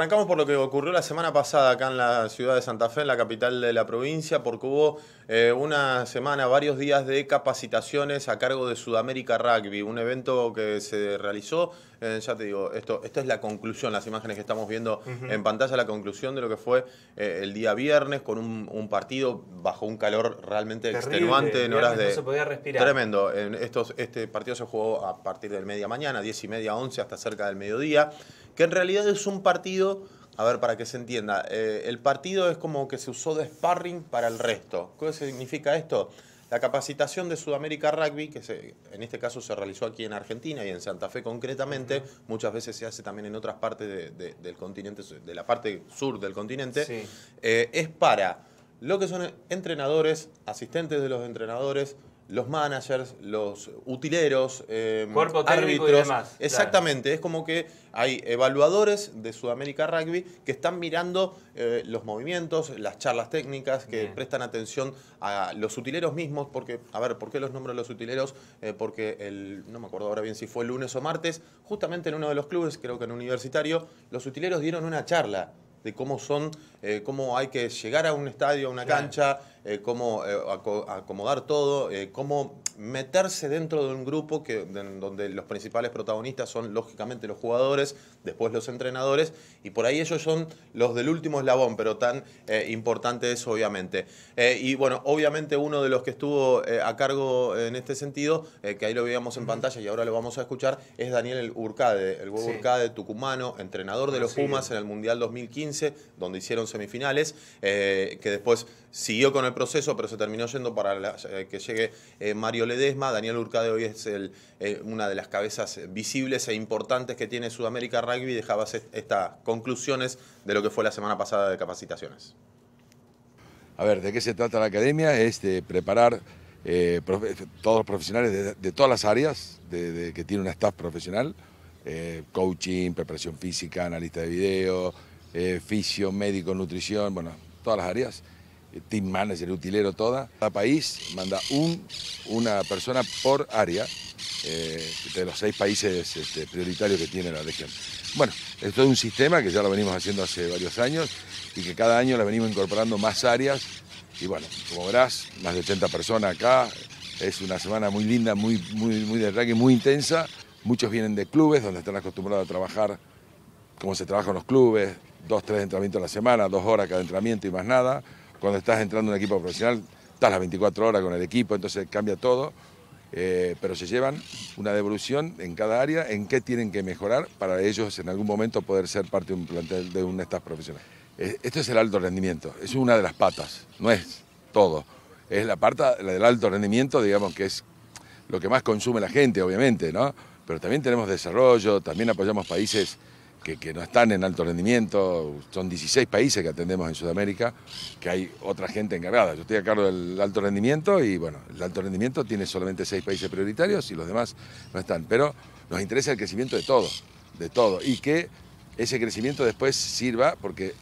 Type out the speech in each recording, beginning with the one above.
Arrancamos por lo que ocurrió la semana pasada acá en la ciudad de Santa Fe, en la capital de la provincia, porque hubo eh, una semana, varios días de capacitaciones a cargo de Sudamérica Rugby, un evento que se realizó, eh, ya te digo, esto, esta es la conclusión, las imágenes que estamos viendo en pantalla, la conclusión de lo que fue eh, el día viernes con un, partido bajo un calor realmente extenuante en horas de... respirar. Tremendo, este partido se jugó a partir del media mañana, 10 y media, 11, hasta cerca del mediodía que en realidad es un partido, a ver, para que se entienda, eh, el partido es como que se usó de sparring para el resto. ¿Qué significa esto? La capacitación de Sudamérica Rugby, que en este caso se realizó aquí en Argentina y en Santa Fe concretamente, muchas veces se hace también en otras partes del continente, de la parte sur del continente, eh, es para lo que son entrenadores, asistentes de los entrenadores, los managers, los utileros, eh, Cuerpo árbitros. Y demás, Exactamente, es como que hay evaluadores de Sudamérica Rugby que están mirando eh, los movimientos, las charlas técnicas, que prestan atención a los utileros mismos, porque, a ver, ¿por qué los nombro los utileros? Eh, porque el, no me acuerdo ahora bien si fue lunes o martes, justamente en uno de los clubes, creo que en universitario, los utileros dieron una charla de cómo son, eh, cómo hay que llegar a un estadio, a una cancha, eh, cómo eh, acomodar todo, eh, cómo meterse dentro de un grupo que, donde los principales protagonistas son lógicamente los jugadores, después los entrenadores, y por ahí ellos son los del último eslabón, pero tan importante es obviamente. y bueno, obviamente uno de los que estuvo a cargo en este sentido, que ahí lo veíamos en pantalla y ahora lo vamos a escuchar, es Daniel Urcade, el huevo Urcade tucumano, entrenador de ah, los Pumas en el Mundial 2015, donde hicieron semifinales, que después siguió con el proceso, pero se terminó yendo para que llegue eh, Mario Ledesma. Daniel Urcade hoy es eh, una de las cabezas visibles e importantes que tiene Sudamérica Rugby dejabas estas conclusiones de lo que fue la semana pasada de capacitaciones. A ver, ¿de qué se trata la academia? Es de preparar eh, todos los profesionales de, todas las áreas de, que tiene un staff profesional, eh, coaching, preparación física, analista de video, eh, fisio, médico, nutrición, bueno, todas las áreas. Eh, team manager, utilero, toda. Cada país manda un, una persona por área eh, de los seis países este, prioritarios que tiene la región. Bueno, esto es un sistema que ya lo venimos haciendo hace varios años y que cada año le venimos incorporando más áreas. Y bueno, como verás, más de 80 personas acá. Es una semana muy linda, muy, muy, muy de rugby, muy intensa. Muchos vienen de clubes donde están acostumbrados a trabajar como se trabaja en los clubes, dos, tres entrenamientos a la semana, dos horas cada entrenamiento y más nada. Cuando estás entrando en un equipo profesional, estás las 24 horas con el equipo, entonces cambia todo. Eh, pero se llevan una devolución en cada área, en qué tienen que mejorar para ellos en algún momento poder ser parte de un plantel de un staff profesional. Eh, esto es el alto rendimiento, es una de las patas, no es todo. Es la parte del alto rendimiento, digamos, que es lo que más consume la gente, obviamente, ¿no? Pero también tenemos desarrollo, también apoyamos países que, no están en alto rendimiento. Son 16 países que atendemos en Sudamérica, que hay otra gente encargada. Yo estoy a cargo del alto rendimiento y bueno, el alto rendimiento tiene solamente 6 países prioritarios y los demás no están. Pero nos interesa el crecimiento de todo, de todo. Y que ese crecimiento después sirva, porque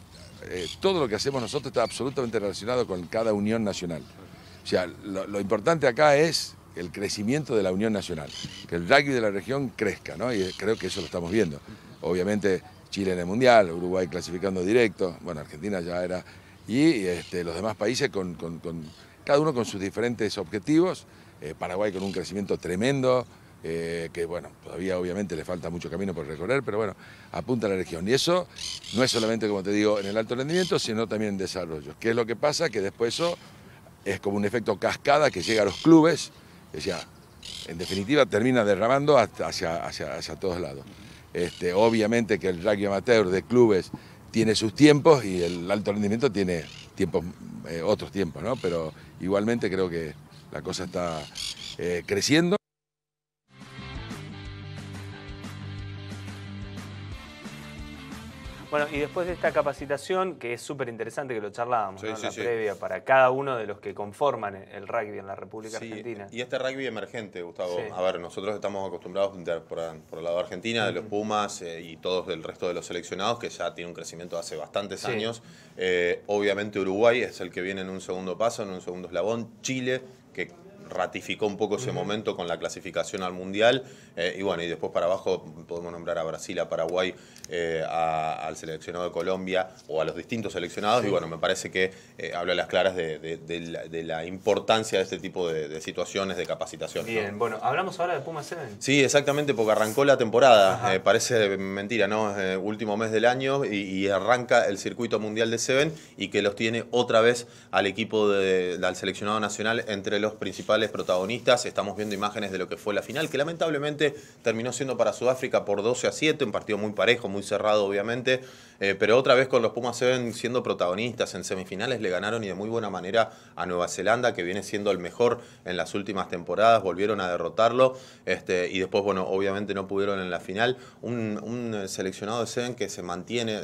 eh, todo lo que hacemos nosotros está absolutamente relacionado con cada unión nacional. O sea, lo, lo importante acá es el crecimiento de la unión nacional, que el rugby de la región crezca, ¿no? Y eh, creo que eso lo estamos viendo obviamente Chile en el Mundial, Uruguay clasificando directo, bueno, Argentina ya era, y este, los demás países con, cada uno con sus diferentes objetivos, eh, Paraguay con un crecimiento tremendo, eh, que bueno, todavía obviamente le falta mucho camino por recorrer, pero bueno, apunta a la región. Y eso no es solamente, como te digo, en el alto rendimiento, sino también en desarrollo. ¿Qué es lo que pasa? Que después eso es como un efecto cascada que llega a los clubes, decía en definitiva termina derramando hacia, todos lados. Este, obviamente que el rugby amateur de clubes tiene sus tiempos y el alto rendimiento tiene eh, otros tiempos, Pero igualmente creo que la cosa está eh, creciendo. Bueno, y después de esta capacitación, que es súper interesante que lo charlábamos en la previa, para cada uno de los que conforman el rugby en la República Argentina. Y este rugby emergente, Gustavo. A ver, nosotros estamos acostumbrados por, por, el lado de Argentina, de los Pumas eh, y todos del resto de los seleccionados, que ya tiene un crecimiento hace bastantes años. Eh, obviamente Uruguay es el que viene en un segundo paso, en un segundo eslabón. Chile, que ratificó un poco ese momento con la clasificación al Mundial. Eh, y bueno, y después para abajo podemos nombrar a Brasil, a Paraguay, eh, al seleccionado de Colombia o a los distintos seleccionados. Y bueno, me parece que eh, habla las claras de, la, importancia de este tipo de, situaciones, de capacitación. Bien, bueno, hablamos ahora de Puma 7. Sí, exactamente, porque arrancó la temporada. parece mentira, ¿no? último mes del año y, y, arranca el circuito mundial de Seven y que los tiene otra vez al equipo del seleccionado nacional entre los principales protagonistas. Estamos viendo imágenes de lo que fue la final, que lamentablemente terminó siendo para Sudáfrica por 12 a 7, un partido muy parejo, muy cerrado obviamente, eh, pero otra vez con los Pumas Seven siendo protagonistas. En semifinales le ganaron y de muy buena manera a Nueva Zelanda, que viene siendo el mejor en las últimas temporadas, volvieron a derrotarlo este, y después, bueno, obviamente no pudieron en la final. Un, seleccionado de Seven que se mantiene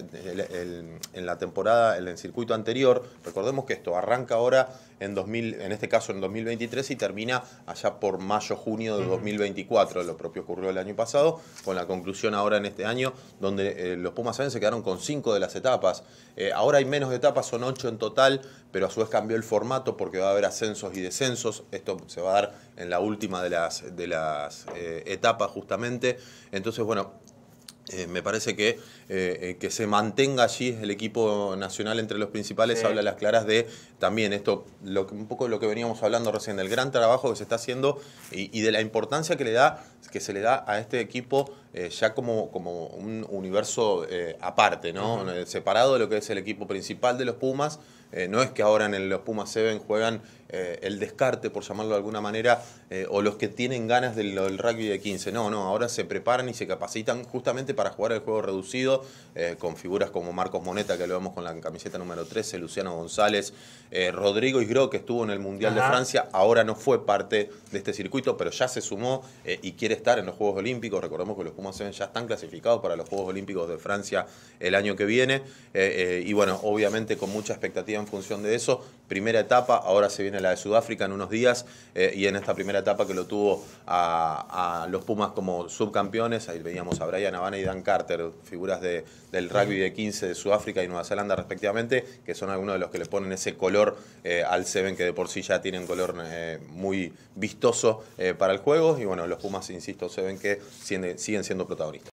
en la temporada, en el circuito anterior, recordemos que esto arranca ahora en 2000, en este caso en 2023 y termina allá por mayo-junio de 2024. Lo propio ocurrió el año pasado, con la conclusión ahora en este año, donde eh, los Pumas se quedaron con cinco de las etapas. Eh, ahora hay menos etapas, son ocho en total, pero a su vez cambió el formato porque va a haber ascensos y descensos. Esto se va a dar en la última de las, de las eh, etapas justamente. Entonces, bueno, eh, me parece que eh, eh, que se mantenga allí el equipo nacional entre los principales habla las claras de también esto, lo, un poco lo que veníamos hablando recién, del gran trabajo que se está haciendo y, y de la importancia que, le da, que se le da a este equipo eh, ya como, como un universo eh, aparte, ¿no? Eh, separado de lo que es el equipo principal de los Pumas. no es que ahora en los Pumas Seven juegan el descarte, por llamarlo de alguna manera, o los que tienen ganas del, rugby de 15. No, no, ahora se preparan y se capacitan justamente para jugar el juego reducido, con figuras como Marcos Moneta, que lo vemos con la camiseta número 13, Luciano González, Rodrigo Isgro, que estuvo en el Mundial de Francia, ahora no fue parte de este circuito, pero ya se sumó y quiere estar en los Juegos Olímpicos. Recordemos que los Pumas se ven ya están clasificados para los Juegos Olímpicos de Francia el año que viene. Eh, eh, y bueno, obviamente con mucha expectativa en función de eso. Primera etapa, ahora se viene la de Sudáfrica en unos días. Eh, y en esta primera etapa que lo tuvo a, los Pumas como subcampeones, ahí veíamos a Brian Havana y Dan Carter, figuras de, del rugby de 15 de Sudáfrica y Nueva Zelanda respectivamente, que son algunos de los que le ponen ese color al Seven que de por sí ya tienen color muy vistoso para el juego. Y bueno, los Pumas, insisto, se ven que siguen siendo siendo protagonista.